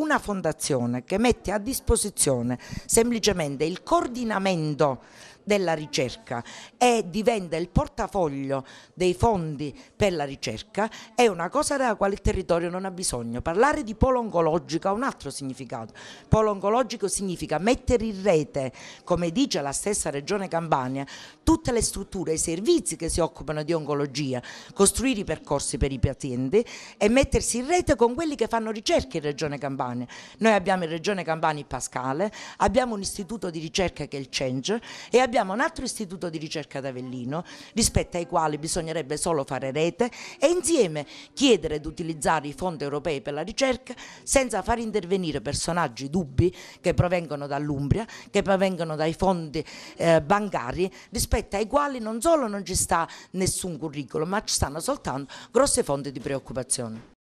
una fondazione che mette a disposizione semplicemente il coordinamento della ricerca e diventa il portafoglio dei fondi per la ricerca è una cosa della quale il territorio non ha bisogno. Parlare di polo oncologico ha un altro significato. Polo oncologico significa mettere in rete, come dice la stessa Regione Campania, tutte le strutture, i servizi che si occupano di oncologia, costruire i percorsi per i pazienti e mettersi in rete con quelli che fanno ricerca in Regione Campania. Noi abbiamo in Regione Campania il Pascale, abbiamo un istituto di ricerca che è il CENGE e abbiamo abbiamo un altro istituto di ricerca ad Avellino rispetto ai quali bisognerebbe solo fare rete e insieme chiedere di utilizzare i fondi europei per la ricerca senza far intervenire personaggi dubbi che provengono dall'Umbria, che provengono dai fondi eh, bancari rispetto ai quali non solo non ci sta nessun curriculum ma ci stanno soltanto grosse fonti di preoccupazione.